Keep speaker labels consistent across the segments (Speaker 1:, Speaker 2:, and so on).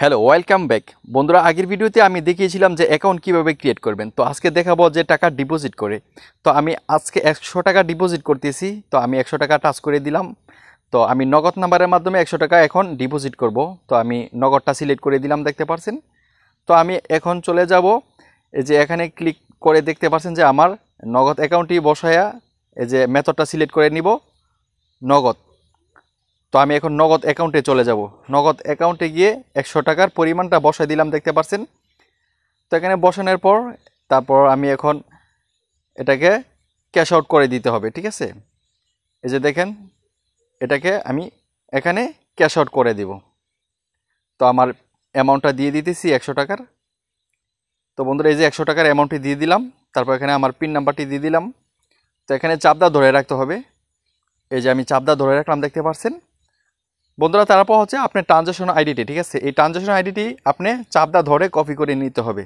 Speaker 1: hello welcome back বন্ধুরা আগের ভিডিওতে আমি দেখিয়েছিলাম যে অ্যাকাউন্ট কিভাবে ক্রিয়েট করবেন তো আজকে দেখাবো যে টাকা ডিপোজিট করে তো আমি আজকে একশো টাকা ডিপোজিট করতেছি তো আমি একশো টাকা টাচ করে দিলাম তো আমি নগদ নাম্বারের মাধ্যমে একশো টাকা এখন ডিপোজিট করব তো আমি নগদটা সিলেক্ট করে দিলাম দেখতে পাচ্ছেন তো আমি এখন চলে যাব এই যে এখানে ক্লিক করে দেখতে পাচ্ছেন যে আমার নগদ অ্যাকাউন্টটি বসায়া এই যে মেথডটা সিলেক্ট করে নিব নগদ তো আমি এখন নগদ অ্যাকাউন্টে চলে যাব নগদ অ্যাকাউন্টে গিয়ে একশো টাকার পরিমাণটা বসাই দিলাম দেখতে পাচ্ছেন তো এখানে বসানোর পর তারপর আমি এখন এটাকে ক্যাশ আউট করে দিতে হবে ঠিক আছে এই যে দেখেন এটাকে আমি এখানে ক্যাশ আউট করে দিব তো আমার অ্যামাউন্টটা দিয়ে দিতেছি একশো টাকার তো বন্ধুরা এই যে একশো টাকার অ্যামাউন্টটি দিয়ে দিলাম তারপর এখানে আমার পিন নাম্বারটি দিয়ে দিলাম তো এখানে চাপদা ধরে রাখতে হবে এই যে আমি চাপদা ধরে রাখলাম দেখতে পাচ্ছেন বন্ধুরা তারপর হচ্ছে আপনার ট্রানজাকশন আইডিটি ঠিক আছে এই ট্রানজাকশন আইডিটি আপনি চাপদা ধরে কপি করে নিতে হবে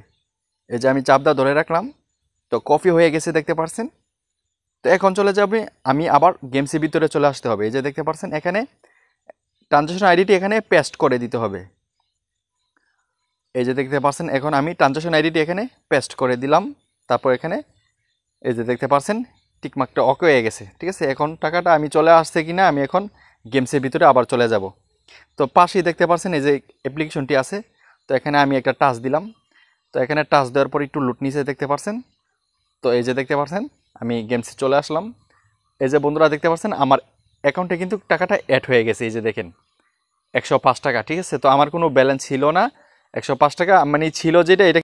Speaker 1: এই যে আমি চাপদা ধরে রাখলাম তো কপি হয়ে গেছে দেখতে পারছেন তো এখন চলে যাবে আমি আবার গেমসের ভিতরে চলে আসতে হবে এই যে দেখতে পারছেন এখানে ট্রানজাকশন আইডিটি এখানে পেস্ট করে দিতে হবে এই যে দেখতে পাচ্ছেন এখন আমি ট্রানজাকশন আইডিটি এখানে পেস্ট করে দিলাম তারপর এখানে এই যে দেখতে পাচ্ছেন টিকমার্কটা অকে হয়ে গেছে ঠিক আছে এখন টাকাটা আমি চলে আসছে কি না আমি এখন গেমসের ভিতরে আবার চলে যাব তো পাশেই দেখতে পাচ্ছেন এই যে অ্যাপ্লিকেশনটি আছে তো এখানে আমি একটা টাচ দিলাম তো এখানে টাচ দেওয়ার পর একটু লুট নিচে দেখতে পাচ্ছেন তো এই যে দেখতে পাচ্ছেন আমি গেমসে চলে আসলাম এই যে বন্ধুরা দেখতে পাচ্ছেন আমার অ্যাকাউন্টে কিন্তু টাকাটা অ্যাড হয়ে গেছে এই যে দেখেন একশো টাকা ঠিক আছে তো আমার কোনো ব্যালেন্স ছিল না একশো টাকা মানে ছিল যেটা এটা